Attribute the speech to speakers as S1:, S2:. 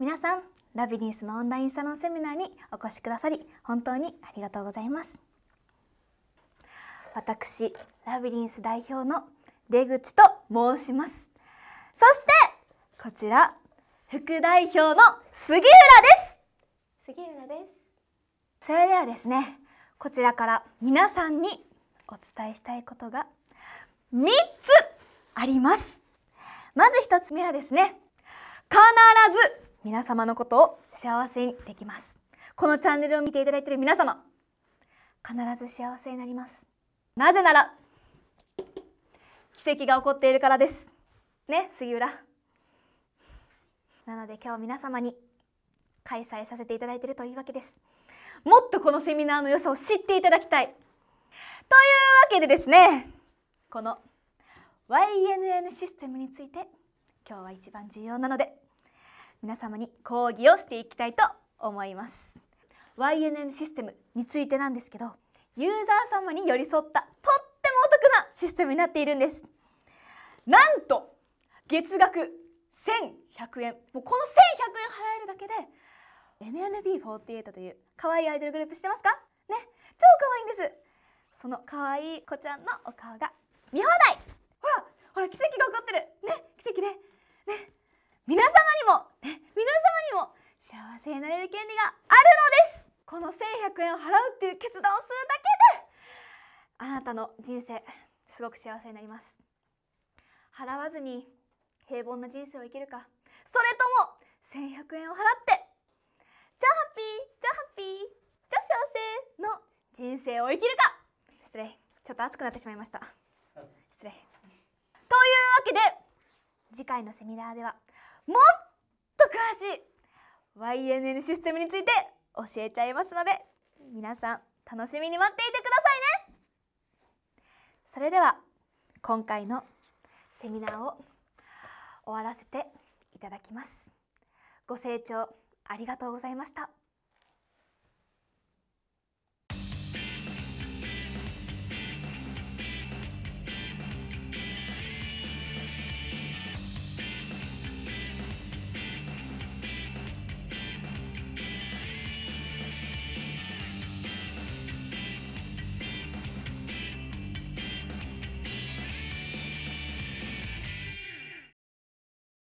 S1: 皆さんラビリンスのオンラインサロンセミナーにお越しくださり本当にありがとうございます私ラビリンス代表の出口と申しますそしてこちら副代表の杉浦です杉浦ですそれではですねこちらから皆さんにお伝えしたいことが3つありますまず1つ目はですね必ず皆様のことを幸せにできますこのチャンネルを見ていただいている皆様必ず幸せになりますなぜなら奇跡が起こっているからですね杉浦なので今日皆様に開催させていただいているというわけですもっとこのセミナーの良さを知っていただきたいというわけでですねこの YNN システムについて今日は一番重要なので皆様に講義をしていきたいと思います YNN システムについてなんですけどユーザー様に寄り添ったとってもお得なシステムになっているんですなんと月額1100円もうこの1100円払えるだけで NNB48 という可愛いアイドルグループ知ってますかね超可愛いんですその可愛い子ちゃんのお顔が幸せになれる権利があるのですこの1100円を払うっていう決断をするだけであなたの人生すごく幸せになります払わずに平凡な人生を生きるかそれとも1100円を払ってじゃあハッピーじゃあハッピーじゃあ幸せの人生を生きるか失礼ちょっと熱くなってしまいました失礼というわけで次回のセミナーではもっと詳しい YNN システムについて教えちゃいますので皆さん楽しみに待っていてくださいねそれでは今回のセミナーを終わらせていただきますご清聴ありがとうございました